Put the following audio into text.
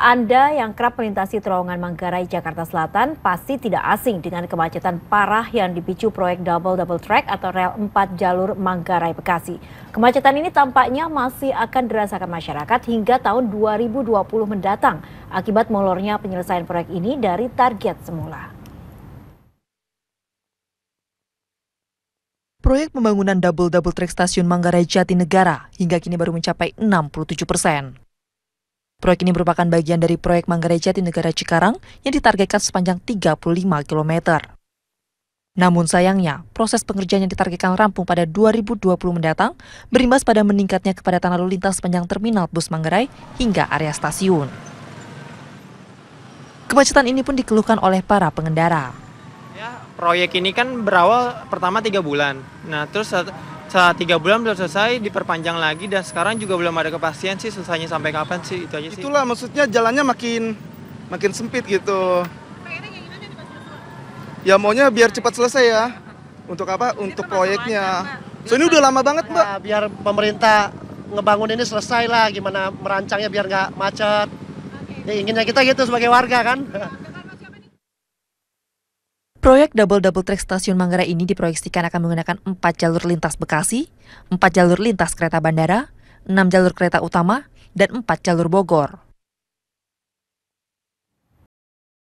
Anda yang kerap melintasi terowongan Manggarai, Jakarta Selatan pasti tidak asing dengan kemacetan parah yang dipicu proyek double double track atau rel 4 jalur Manggarai Bekasi. Kemacetan ini tampaknya masih akan dirasakan masyarakat hingga tahun 2020 mendatang akibat molornya penyelesaian proyek ini dari target semula. Proyek pembangunan double-double track stasiun Manggarai Jatinegara hingga kini baru mencapai 67 persen. Proyek ini merupakan bagian dari proyek Manggarai Jati negara Cikarang yang ditargetkan sepanjang 35 km. Namun sayangnya, proses pengerjaan yang ditargetkan rampung pada 2020 mendatang berimbas pada meningkatnya kepadatan lalu lintas sepanjang terminal bus Manggarai hingga area stasiun. Kemacetan ini pun dikeluhkan oleh para pengendara. Ya, proyek ini kan berawal pertama tiga bulan. Nah, terus setelah tiga bulan belum selesai diperpanjang lagi dan sekarang juga belum ada kepastian sih selesainya sampai kapan sih itu aja sih itulah maksudnya jalannya makin makin sempit gitu ya maunya biar cepat selesai ya untuk apa untuk proyeknya so ini udah lama banget mbak ya, biar pemerintah ngebangun ini selesai lah gimana merancangnya biar nggak macet ya inginnya kita gitu sebagai warga kan Proyek double-double track stasiun Manggarai ini diproyeksikan akan menggunakan empat jalur lintas Bekasi, empat jalur lintas kereta bandara, enam jalur kereta utama, dan empat jalur Bogor.